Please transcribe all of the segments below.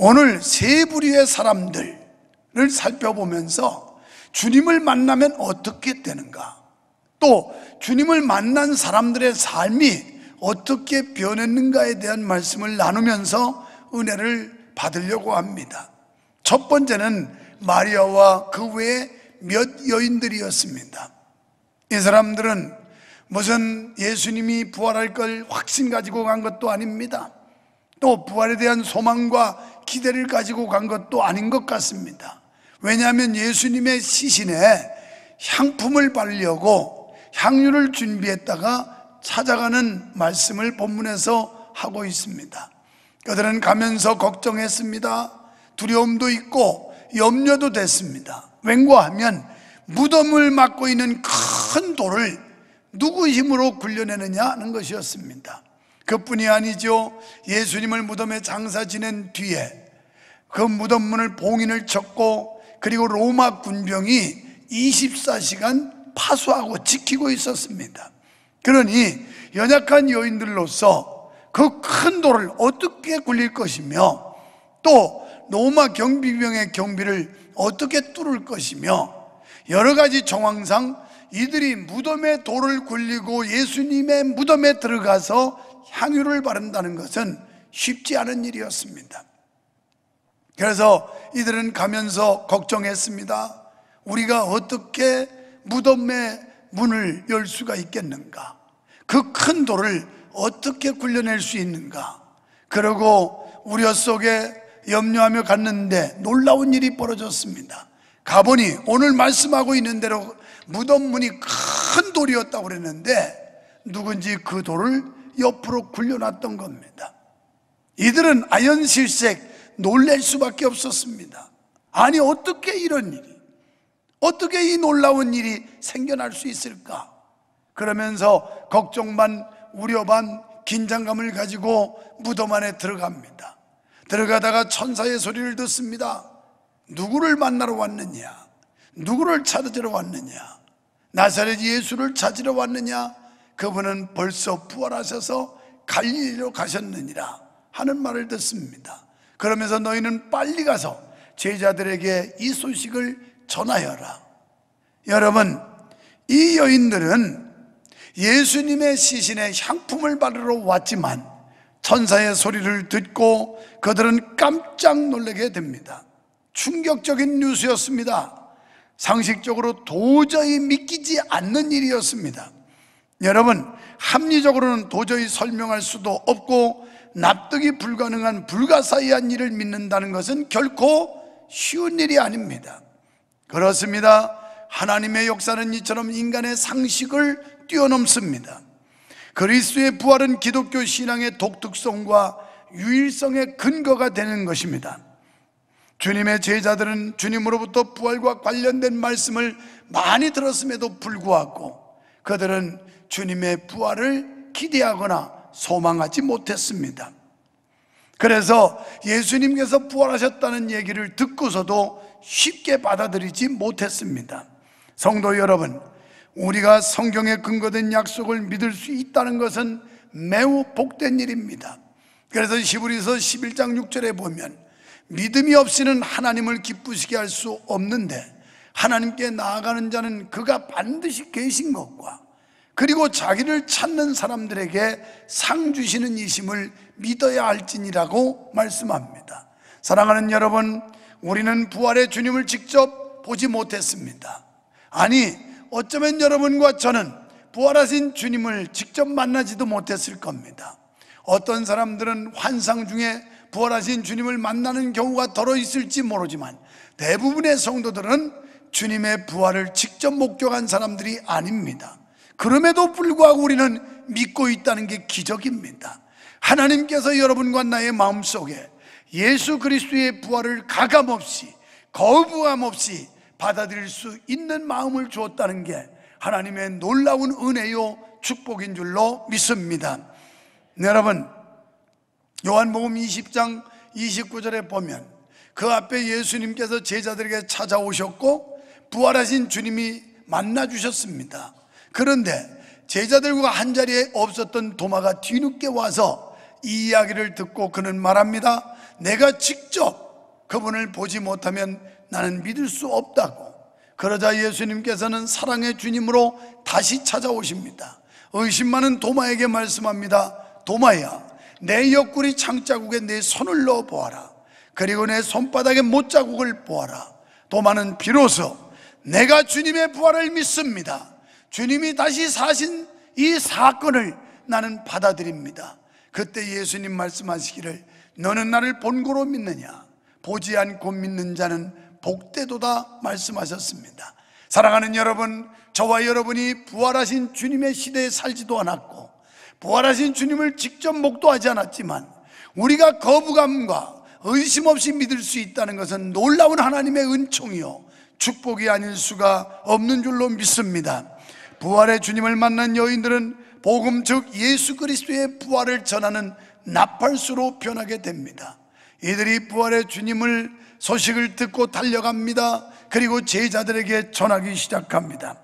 오늘 세 부류의 사람들을 살펴보면서 주님을 만나면 어떻게 되는가? 또 주님을 만난 사람들의 삶이 어떻게 변했는가에 대한 말씀을 나누면서 은혜를 받으려고 합니다. 첫 번째는 마리아와 그 외에 몇 여인들이었습니다. 이 사람들은 무슨 예수님이 부활할 걸 확신 가지고 간 것도 아닙니다. 또 부활에 대한 소망과 기대를 가지고 간 것도 아닌 것 같습니다. 왜냐하면 예수님의 시신에 향품을 바르려고 향유를 준비했다가 찾아가는 말씀을 본문에서 하고 있습니다. 그들은 가면서 걱정했습니다. 두려움도 있고 염려도 됐습니다. 왠고하면 무덤을 막고 있는 큰 돌을 누구 힘으로 굴려내느냐 하는 것이었습니다. 그뿐이 아니죠. 예수님을 무덤에 장사 지낸 뒤에 그 무덤 문을 봉인을 쳤고 그리고 로마 군병이 24시간 파수하고 지키고 있었습니다. 그러니 연약한 여인들로서 그 큰 돌을 어떻게 굴릴 것이며 또 로마 경비병의 경비를 어떻게 뚫을 것이며 여러 가지 정황상 이들이 무덤에 돌을 굴리고 예수님의 무덤에 들어가서 향유를 바른다는 것은 쉽지 않은 일이었습니다. 그래서 이들은 가면서 걱정했습니다. 우리가 어떻게 무덤의 문을 열 수가 있겠는가? 그 큰 돌을 어떻게 굴려낼 수 있는가? 그러고 우려 속에 염려하며 갔는데 놀라운 일이 벌어졌습니다. 가보니 오늘 말씀하고 있는 대로 무덤 문이 큰 돌이었다고 그랬는데 누군지 그 돌을 옆으로 굴려놨던 겁니다. 이들은 아연실색 놀랄 수밖에 없었습니다. 아니, 어떻게 이런 일이, 어떻게 이 놀라운 일이 생겨날 수 있을까? 그러면서 걱정 반, 우려 반, 긴장감을 가지고 무덤 안에 들어갑니다. 들어가다가 천사의 소리를 듣습니다. 누구를 만나러 왔느냐? 누구를 찾으러 왔느냐? 나사렛 예수를 찾으러 왔느냐? 그분은 벌써 부활하셔서 갈릴리로 가셨느니라 하는 말을 듣습니다. 그러면서 너희는 빨리 가서 제자들에게 이 소식을 전하여라. 여러분, 이 여인들은 예수님의 시신에 향품을 바르러 왔지만 천사의 소리를 듣고 그들은 깜짝 놀라게 됩니다. 충격적인 뉴스였습니다. 상식적으로 도저히 믿기지 않는 일이었습니다. 여러분, 합리적으로는 도저히 설명할 수도 없고 납득이 불가능한 불가사의한 일을 믿는다는 것은 결코 쉬운 일이 아닙니다. 그렇습니다. 하나님의 역사는 이처럼 인간의 상식을 뛰어넘습니다. 그리스의 부활은 기독교 신앙의 독특성과 유일성의 근거가 되는 것입니다. 주님의 제자들은 주님으로부터 부활과 관련된 말씀을 많이 들었음에도 불구하고 그들은 주님의 부활을 기대하거나 소망하지 못했습니다. 그래서 예수님께서 부활하셨다는 얘기를 듣고서도 쉽게 받아들이지 못했습니다. 성도 여러분, 우리가 성경에 근거된 약속을 믿을 수 있다는 것은 매우 복된 일입니다. 그래서 시부리서 11장 6절에 보면 믿음이 없이는 하나님을 기쁘시게 할 수 없는데 하나님께 나아가는 자는 그가 반드시 계신 것과 그리고 자기를 찾는 사람들에게 상 주시는 이심을 믿어야 할지니라고 말씀합니다. 사랑하는 여러분, 우리는 부활의 주님을 직접 보지 못했습니다. 아니, 어쩌면 여러분과 저는 부활하신 주님을 직접 만나지도 못했을 겁니다. 어떤 사람들은 환상 중에 부활하신 주님을 만나는 경우가 더러 있을지 모르지만 대부분의 성도들은 주님의 부활을 직접 목격한 사람들이 아닙니다. 그럼에도 불구하고 우리는 믿고 있다는 게 기적입니다. 하나님께서 여러분과 나의 마음속에 예수 그리스도의 부활을 가감없이 거부함 없이 받아들일 수 있는 마음을 주었다는 게 하나님의 놀라운 은혜요 축복인 줄로 믿습니다. 네, 여러분, 요한복음 20장 29절에 보면 그 앞에 예수님께서 제자들에게 찾아오셨고 부활하신 주님이 만나 주셨습니다. 그런데 제자들과 한 자리에 없었던 도마가 뒤늦게 와서 이 이야기를 듣고 그는 말합니다. 내가 직접 그분을 보지 못하면 나는 믿을 수 없다고. 그러자 예수님께서는 사랑의 주님으로 다시 찾아오십니다. 의심 많은 도마에게 말씀합니다. 도마야, 내 옆구리 창자국에 내 손을 넣어 보아라. 그리고 내 손바닥에 못자국을 보아라. 도마는 비로소 내가 주님의 부활을 믿습니다. 주님이 다시 사신 이 사건을 나는 받아들입니다. 그때 예수님 말씀하시기를 너는 나를 본고로 믿느냐? 보지 않고 믿는 자는 복대도다 말씀하셨습니다. 사랑하는 여러분, 저와 여러분이 부활하신 주님의 시대에 살지도 않았고, 부활하신 주님을 직접 목도하지 않았지만, 우리가 거부감과 의심 없이 믿을 수 있다는 것은 놀라운 하나님의 은총이요. 축복이 아닐 수가 없는 줄로 믿습니다. 부활의 주님을 만난 여인들은 복음 즉 예수 그리스도의 부활을 전하는 나팔수로 변하게 됩니다. 이들이 부활의 주님을 소식을 듣고 달려갑니다. 그리고 제자들에게 전하기 시작합니다.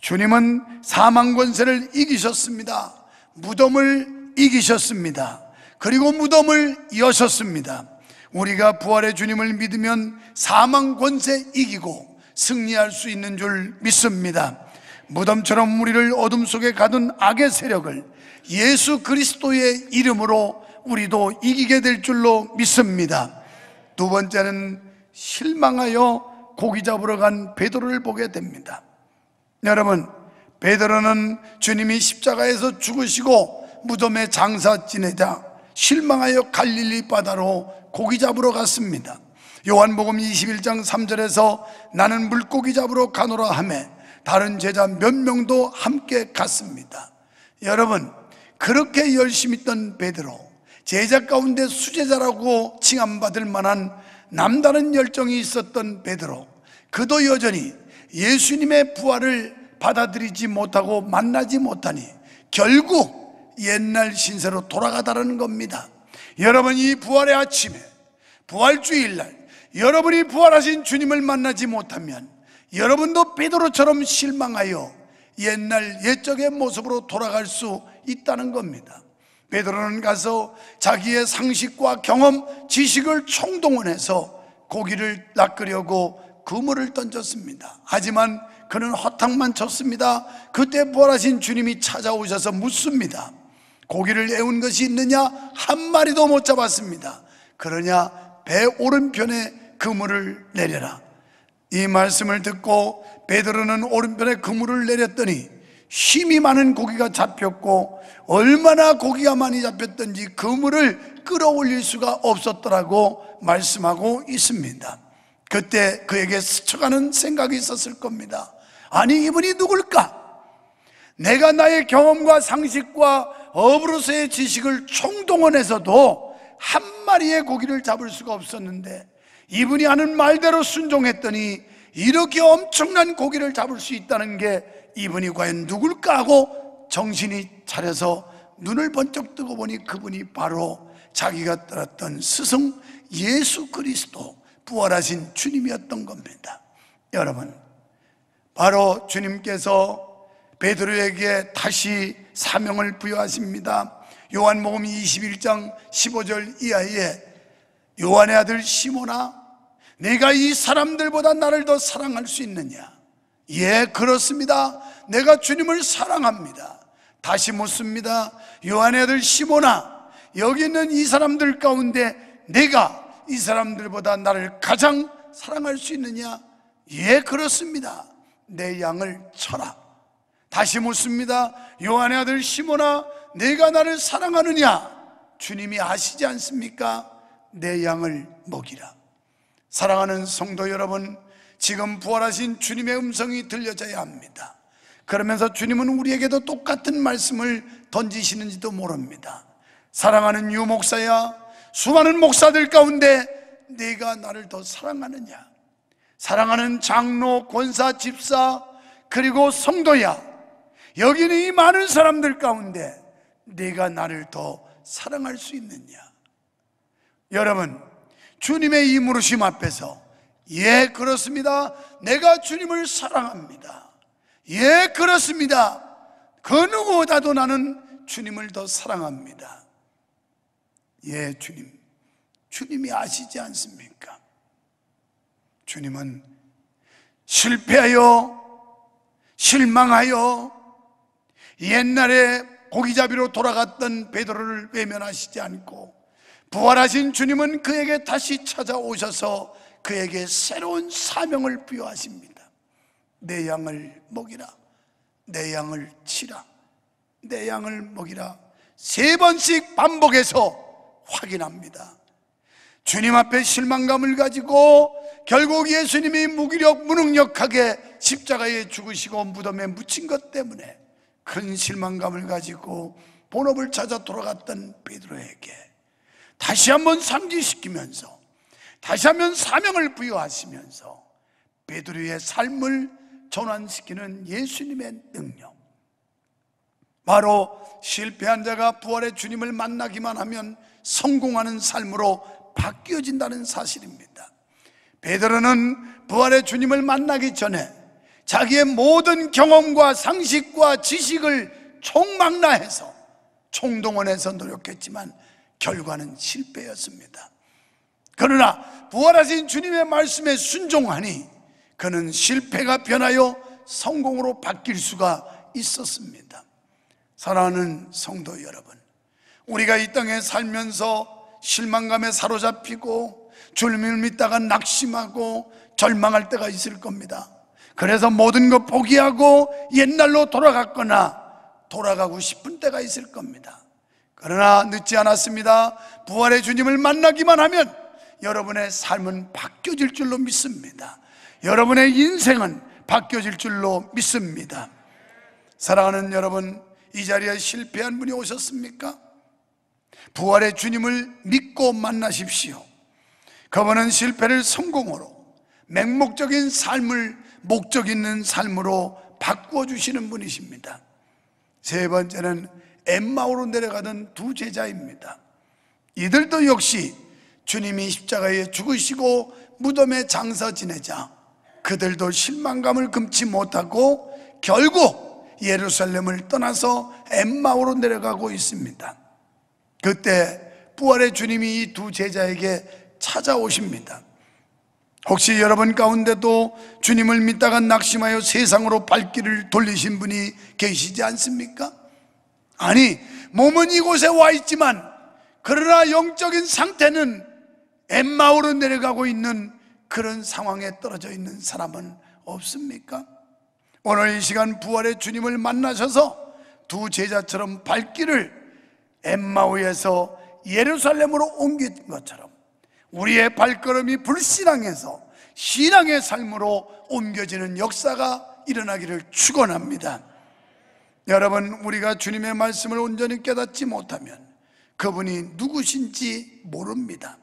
주님은 사망 권세를 이기셨습니다. 무덤을 이기셨습니다. 그리고 무덤을 여셨습니다. 우리가 부활의 주님을 믿으면 사망 권세 이기고 승리할 수 있는 줄 믿습니다. 무덤처럼 우리를 어둠 속에 가둔 악의 세력을 예수 그리스도의 이름으로 우리도 이기게 될 줄로 믿습니다. 두 번째는 실망하여 고기 잡으러 간 베드로를 보게 됩니다. 여러분, 베드로는 주님이 십자가에서 죽으시고 무덤에 장사 지내자 실망하여 갈릴리 바다로 고기 잡으러 갔습니다. 요한복음 21장 3절에서 나는 물고기 잡으러 가노라 하며 다른 제자 몇 명도 함께 갔습니다. 여러분, 그렇게 열심히 있던 베드로, 제자 가운데 수제자라고 칭함받을 만한 남다른 열정이 있었던 베드로, 그도 여전히 예수님의 부활을 받아들이지 못하고 만나지 못하니 결국 옛날 신세로 돌아가다라는 겁니다. 여러분 이 부활의 아침에 부활주일날 여러분이 부활하신 주님을 만나지 못하면 여러분도 베드로처럼 실망하여 옛날 옛적의 모습으로 돌아갈 수 있다는 겁니다. 베드로는 가서 자기의 상식과 경험, 지식을 총동원해서 고기를 낚으려고 그물을 던졌습니다. 하지만 그는 허탕만 쳤습니다. 그때 부활하신 주님이 찾아오셔서 묻습니다. 고기를 애운 것이 있느냐? 한 마리도 못 잡았습니다. 그러냐? 배 오른편에 그물을 내려라. 이 말씀을 듣고 베드로는 오른편에 그물을 내렸더니 힘이 많은 고기가 잡혔고 얼마나 고기가 많이 잡혔던지 그물을 끌어올릴 수가 없었더라고 말씀하고 있습니다. 그때 그에게 스쳐가는 생각이 있었을 겁니다. 아니 이분이 누굴까? 내가 나의 경험과 상식과 업으로서의 지식을 총동원해서도 한 마리의 고기를 잡을 수가 없었는데 이분이 하는 말대로 순종했더니 이렇게 엄청난 고기를 잡을 수 있다는 게 이분이 과연 누굴까 하고 정신이 차려서 눈을 번쩍 뜨고 보니 그분이 바로 자기가 따랐던 스승 예수 그리스도 부활하신 주님이었던 겁니다. 여러분, 바로 주님께서 베드로에게 다시 사명을 부여하십니다. 요한모음 21장 15절 이하에 요한의 아들 시모나 내가 이 사람들보다 나를 더 사랑할 수 있느냐? 예, 그렇습니다. 내가 주님을 사랑합니다. 다시 묻습니다. 요한의 아들 시모나, 여기 있는 이 사람들 가운데 내가 이 사람들보다 나를 가장 사랑할 수 있느냐? 예, 그렇습니다. 내 양을 쳐라. 다시 묻습니다. 요한의 아들 시모나, 내가 나를 사랑하느냐? 주님이 아시지 않습니까? 내 양을 먹이라. 사랑하는 성도 여러분, 지금 부활하신 주님의 음성이 들려져야 합니다. 그러면서 주님은 우리에게도 똑같은 말씀을 던지시는지도 모릅니다. 사랑하는 유 목사야, 수많은 목사들 가운데 네가 나를 더 사랑하느냐? 사랑하는 장로, 권사, 집사, 그리고 성도야, 여기 는이 많은 사람들 가운데 네가 나를 더 사랑할 수 있느냐? 여러분, 주님의 이 물으심 앞에서 예, 그렇습니다. 내가 주님을 사랑합니다. 예, 그렇습니다. 그 누구보다도 나는 주님을 더 사랑합니다. 예, 주님. 주님이 아시지 않습니까? 주님은 실패하여 실망하여 옛날에 고기잡이로 돌아갔던 베드로를 외면하시지 않고 부활하신 주님은 그에게 다시 찾아오셔서 그에게 새로운 사명을 부여하십니다. 내 양을 먹이라. 내 양을 치라. 내 양을 먹이라. 세 번씩 반복해서 확인합니다. 주님 앞에 실망감을 가지고 결국 예수님이 무기력, 무능력하게 십자가에 죽으시고 무덤에 묻힌 것 때문에 큰 실망감을 가지고 본업을 찾아 돌아갔던 베드로에게 다시 한번 상기시키면서 다시 한번 사명을 부여하시면서 베드로의 삶을 전환시키는 예수님의 능력. 바로 실패한 자가 부활의 주님을 만나기만 하면 성공하는 삶으로 바뀌어진다는 사실입니다. 베드로는 부활의 주님을 만나기 전에 자기의 모든 경험과 상식과 지식을 총망라해서 총동원해서 노력했지만 결과는 실패였습니다. 그러나 부활하신 주님의 말씀에 순종하니 그는 실패가 변하여 성공으로 바뀔 수가 있었습니다. 사랑하는 성도 여러분, 우리가 이 땅에 살면서 실망감에 사로잡히고 주님을 믿다가 낙심하고 절망할 때가 있을 겁니다. 그래서 모든 것 포기하고 옛날로 돌아갔거나 돌아가고 싶은 때가 있을 겁니다. 그러나 늦지 않았습니다. 부활의 주님을 만나기만 하면 여러분의 삶은 바뀌어질 줄로 믿습니다. 여러분의 인생은 바뀌어질 줄로 믿습니다. 사랑하는 여러분, 이 자리에 실패한 분이 오셨습니까? 부활의 주님을 믿고 만나십시오. 그분은 실패를 성공으로, 맹목적인 삶을 목적 있는 삶으로 바꾸어 주시는 분이십니다. 세 번째는 엠마오로 내려가던 두 제자입니다. 이들도 역시 주님이 십자가에 죽으시고 무덤에 장사 지내자 그들도 실망감을 금치 못하고 결국 예루살렘을 떠나서 엠마오로 내려가고 있습니다. 그때 부활의 주님이 이 두 제자에게 찾아오십니다. 혹시 여러분 가운데도 주님을 믿다가 낙심하여 세상으로 발길을 돌리신 분이 계시지 않습니까? 아니, 몸은 이곳에 와 있지만, 그러나 영적인 상태는 엠마오로 내려가고 있는 그런 상황에 떨어져 있는 사람은 없습니까? 오늘 이 시간 부활의 주님을 만나셔서 두 제자처럼 발길을 엠마오에서 예루살렘으로 옮긴 것처럼 우리의 발걸음이 불신앙에서 신앙의 삶으로 옮겨지는 역사가 일어나기를 축원합니다. 여러분, 우리가 주님의 말씀을 온전히 깨닫지 못하면 그분이 누구신지 모릅니다.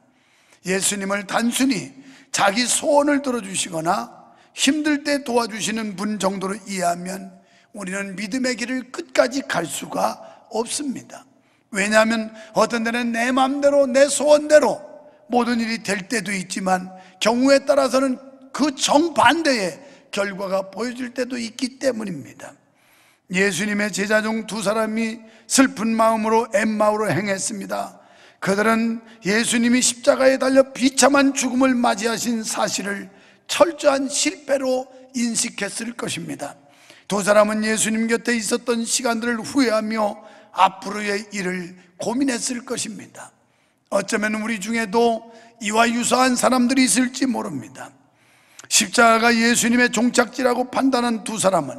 예수님을 단순히 자기 소원을 들어주시거나 힘들 때 도와주시는 분 정도로 이해하면 우리는 믿음의 길을 끝까지 갈 수가 없습니다. 왜냐하면 어떤 때는 내 마음대로 내 소원대로 모든 일이 될 때도 있지만 경우에 따라서는 그 정반대의 결과가 보여질 때도 있기 때문입니다. 예수님의 제자 중 두 사람이 슬픈 마음으로 엠마오로 행했습니다. 그들은 예수님이 십자가에 달려 비참한 죽음을 맞이하신 사실을 철저한 실패로 인식했을 것입니다. 두 사람은 예수님 곁에 있었던 시간들을 후회하며 앞으로의 일을 고민했을 것입니다. 어쩌면 우리 중에도 이와 유사한 사람들이 있을지 모릅니다. 십자가가 예수님의 종착지라고 판단한 두 사람은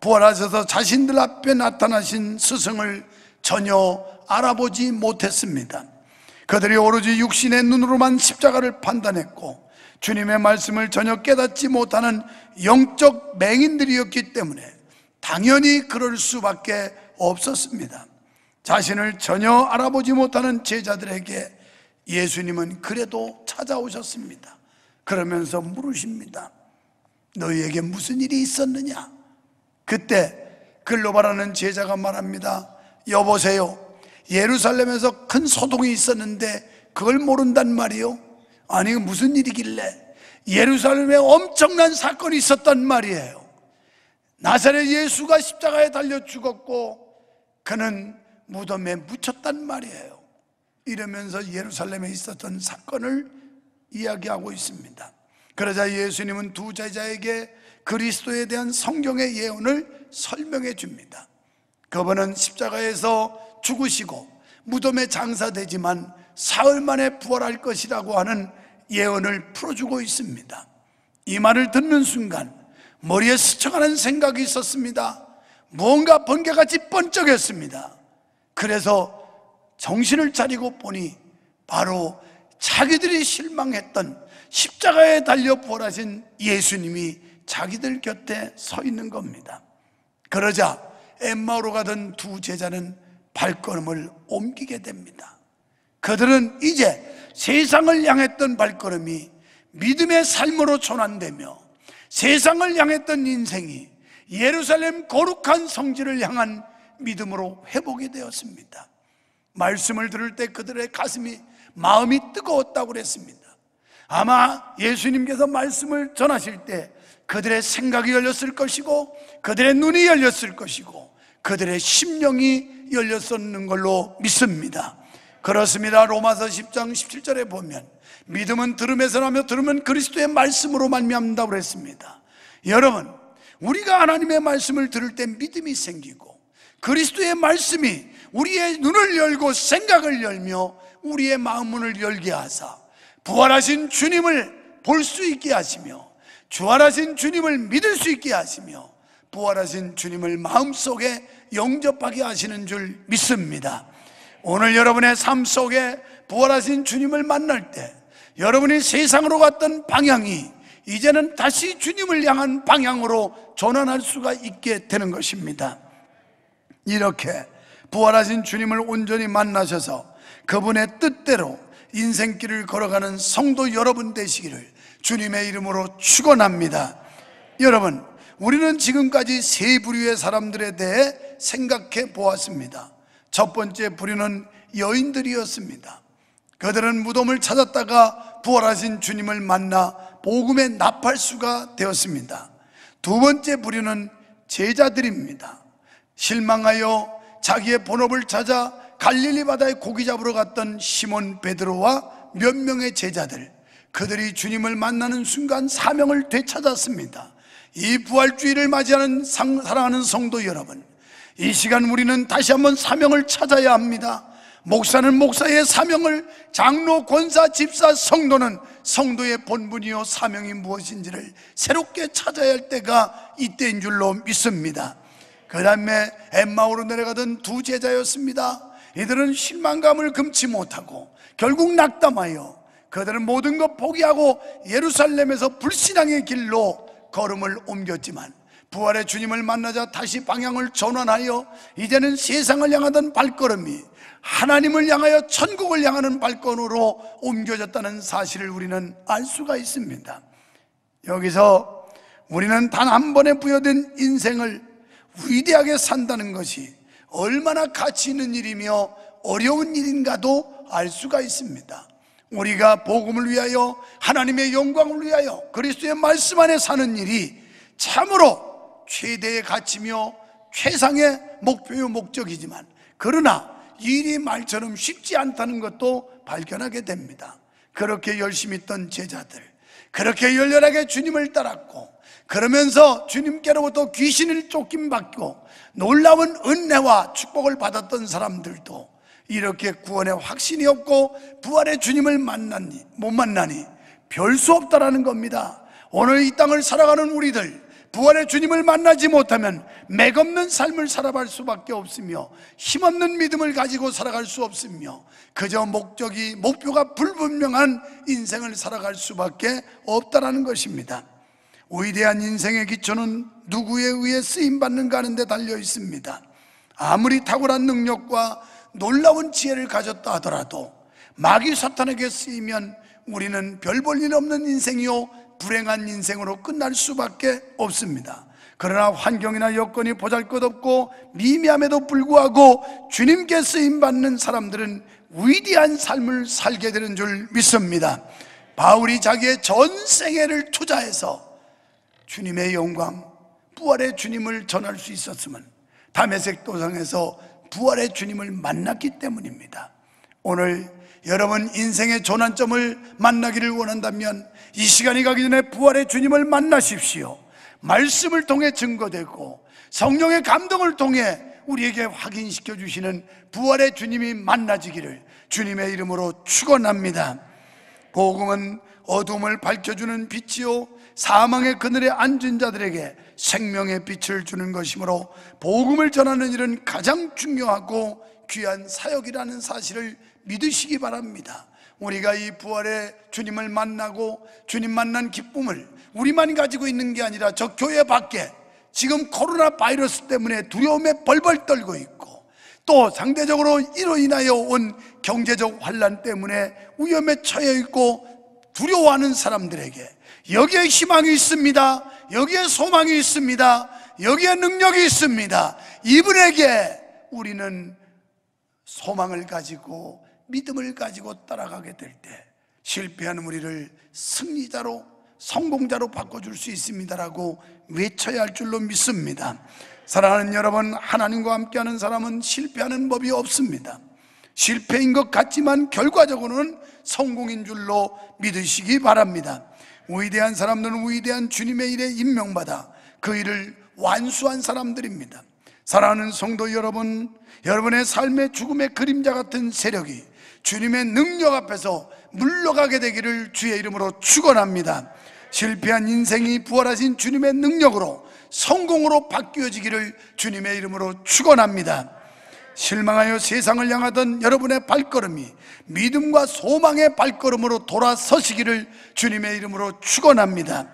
부활하셔서 자신들 앞에 나타나신 스승을 전혀 알아보지 못했습니다. 그들이 오로지 육신의 눈으로만 십자가를 판단했고 주님의 말씀을 전혀 깨닫지 못하는 영적 맹인들이었기 때문에 당연히 그럴 수밖에 없었습니다. 자신을 전혀 알아보지 못하는 제자들에게 예수님은 그래도 찾아오셨습니다. 그러면서 물으십니다. 너희에게 무슨 일이 있었느냐? 그때 글로바라는 제자가 말합니다. 여보세요. 예루살렘에서 큰 소동이 있었는데 그걸 모른단 말이요. 아니 무슨 일이길래 예루살렘에 엄청난 사건이 있었단 말이에요. 나사렛 예수가 십자가에 달려 죽었고 그는 무덤에 묻혔단 말이에요. 이러면서 예루살렘에 있었던 사건을 이야기하고 있습니다. 그러자 예수님은 두 제자에게 그리스도에 대한 성경의 예언을 설명해 줍니다. 그분은 십자가에서 죽으시고 무덤에 장사되지만 사흘 만에 부활할 것이라고 하는 예언을 풀어주고 있습니다. 이 말을 듣는 순간 머리에 스쳐가는 생각이 있었습니다. 무가 번개같이 번쩍였습니다. 그래서 정신을 차리고 보니 바로 자기들이 실망했던 십자가에 달려 부활하신 예수님이 자기들 곁에 서 있는 겁니다. 그러자 엠마오로 가던 두 제자는 발걸음을 옮기게 됩니다. 그들은 이제 세상을 향했던 발걸음이 믿음의 삶으로 전환되며 세상을 향했던 인생이 예루살렘 거룩한 성지를 향한 믿음으로 회복이 되었습니다. 말씀을 들을 때 그들의 가슴이 마음이 뜨거웠다고 그랬습니다. 아마 예수님께서 말씀을 전하실 때 그들의 생각이 열렸을 것이고 그들의 눈이 열렸을 것이고 그들의 심령이 열렸었는 걸로 믿습니다. 그렇습니다. 로마서 10장 17절에 보면 믿음은 들음에서 나며 들으면 그리스도의 말씀으로 말미암는다고 했습니다. 여러분, 우리가 하나님의 말씀을 들을 때 믿음이 생기고 그리스도의 말씀이 우리의 눈을 열고 생각을 열며 우리의 마음 문을 열게 하사 부활하신 주님을 볼 수 있게 하시며 주활하신 주님을 믿을 수 있게 하시며 부활하신 주님을 마음속에 영접하게 하시는 줄 믿습니다. 오늘 여러분의 삶 속에 부활하신 주님을 만날 때 여러분이 세상으로 갔던 방향이 이제는 다시 주님을 향한 방향으로 전환할 수가 있게 되는 것입니다. 이렇게 부활하신 주님을 온전히 만나셔서 그분의 뜻대로 인생길을 걸어가는 성도 여러분 되시기를 주님의 이름으로 축원합니다. 여러분, 우리는 지금까지 세 부류의 사람들에 대해 생각해 보았습니다. 첫 번째 부류는 여인들이었습니다. 그들은 무덤을 찾았다가 부활하신 주님을 만나 복음의 나팔수가 되었습니다. 두 번째 부류는 제자들입니다. 실망하여 자기의 본업을 찾아 갈릴리 바다에 고기 잡으러 갔던 시몬 베드로와 몇 명의 제자들 그들이 주님을 만나는 순간 사명을 되찾았습니다. 이 부활주의를 맞이하는 상, 사랑하는 성도 여러분, 이 시간 우리는 다시 한번 사명을 찾아야 합니다. 목사는 목사의 사명을, 장로, 권사, 집사, 성도는 성도의 본분이요 사명이 무엇인지를 새롭게 찾아야 할 때가 이때인 줄로 믿습니다. 그 다음에 엠마오로 내려가던 두 제자였습니다. 이들은 실망감을 금치 못하고 결국 낙담하여 그들은 모든 것 포기하고 예루살렘에서 불신앙의 길로 걸음을 옮겼지만 부활의 주님을 만나자 다시 방향을 전환하여 이제는 세상을 향하던 발걸음이 하나님을 향하여 천국을 향하는 발걸음으로 옮겨졌다는 사실을 우리는 알 수가 있습니다. 여기서 우리는 단 한 번에 부여된 인생을 위대하게 산다는 것이 얼마나 가치 있는 일이며 어려운 일인가도 알 수가 있습니다. 우리가 복음을 위하여 하나님의 영광을 위하여 그리스도의 말씀 안에 사는 일이 참으로 최대의 가치며 최상의 목표요 목적이지만 그러나 일이 말처럼 쉽지 않다는 것도 발견하게 됩니다. 그렇게 열심히 했던 제자들, 그렇게 열렬하게 주님을 따랐고, 그러면서 주님께로부터 귀신을 쫓김받고 놀라운 은혜와 축복을 받았던 사람들도 이렇게 구원의 확신이 없고 부활의 주님을 만나니 못 만나니 별 수 없다라는 겁니다. 오늘 이 땅을 살아가는 우리들 부활의 주님을 만나지 못하면 맥없는 삶을 살아갈 수밖에 없으며 힘없는 믿음을 가지고 살아갈 수 없으며 그저 목적이 목표가 불분명한 인생을 살아갈 수밖에 없다라는 것입니다. 위대한 인생의 기초는 누구에 의해 쓰임 받는가 하는 데 달려 있습니다. 아무리 탁월한 능력과 놀라운 지혜를 가졌다 하더라도 마귀 사탄에게 쓰이면 우리는 별 볼 일 없는 인생이요 불행한 인생으로 끝날 수밖에 없습니다. 그러나 환경이나 여건이 보잘것없고 미미함에도 불구하고 주님께 쓰임 받는 사람들은 위대한 삶을 살게 되는 줄 믿습니다. 바울이 자기의 전 생애를 투자해서 주님의 영광, 부활의 주님을 전할 수있었으면담메색 도상에서 부활의 주님을 만났기 때문입니다. 오늘 여러분 인생의 조난점을 만나기를 원한다면 이 시간이 가기 전에 부활의 주님을 만나십시오. 말씀을 통해 증거되고 성령의 감동을 통해 우리에게 확인시켜 주시는 부활의 주님이 만나지기를 주님의 이름으로 축원합니다. 복음은 어둠을 밝혀주는 빛이요 사망의 그늘에 앉은 자들에게 생명의 빛을 주는 것이므로 복음을 전하는 일은 가장 중요하고 귀한 사역이라는 사실을 믿으시기 바랍니다. 우리가 이 부활의 주님을 만나고 주님 만난 기쁨을 우리만 가지고 있는 게 아니라 저 교회 밖에 지금 코로나 바이러스 때문에 두려움에 벌벌 떨고 있고 또 상대적으로 이로 인하여 온 경제적 환란 때문에 위험에 처해 있고 두려워하는 사람들에게 여기에 희망이 있습니다. 여기에 소망이 있습니다. 여기에 능력이 있습니다. 이분에게 우리는 소망을 가지고 믿음을 가지고 따라가게 될 때 실패한 우리를 승리자로 성공자로 바꿔줄 수 있습니다라고 외쳐야 할 줄로 믿습니다. 사랑하는 여러분, 하나님과 함께하는 사람은 실패하는 법이 없습니다. 실패인 것 같지만 결과적으로는 성공인 줄로 믿으시기 바랍니다. 위대한 사람들은 위대한 주님의 일에 임명받아 그 일을 완수한 사람들입니다. 사랑하는 성도 여러분, 여러분의 삶의 죽음의 그림자 같은 세력이 주님의 능력 앞에서 물러가게 되기를 주의 이름으로 축원합니다. 실패한 인생이 부활하신 주님의 능력으로 성공으로 바뀌어지기를 주님의 이름으로 축원합니다. 실망하여 세상을 향하던 여러분의 발걸음이 믿음과 소망의 발걸음으로 돌아서시기를 주님의 이름으로 축원합니다.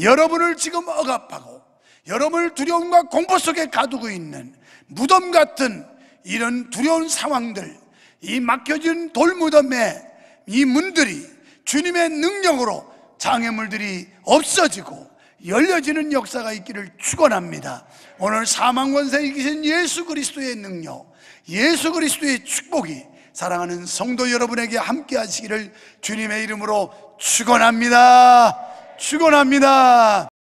여러분을 지금 억압하고 여러분을 두려움과 공포 속에 가두고 있는 무덤 같은 이런 두려운 상황들, 이 막혀진 돌무덤에이 문들이 주님의 능력으로 장애물들이 없어지고 열려지는 역사가 있기를 축원합니다. 오늘 사망 권세 이기신 예수 그리스도의 능력 예수 그리스도의 축복이 사랑하는 성도 여러분에게 함께 하시기를 주님의 이름으로 축원합니다. 축원합니다.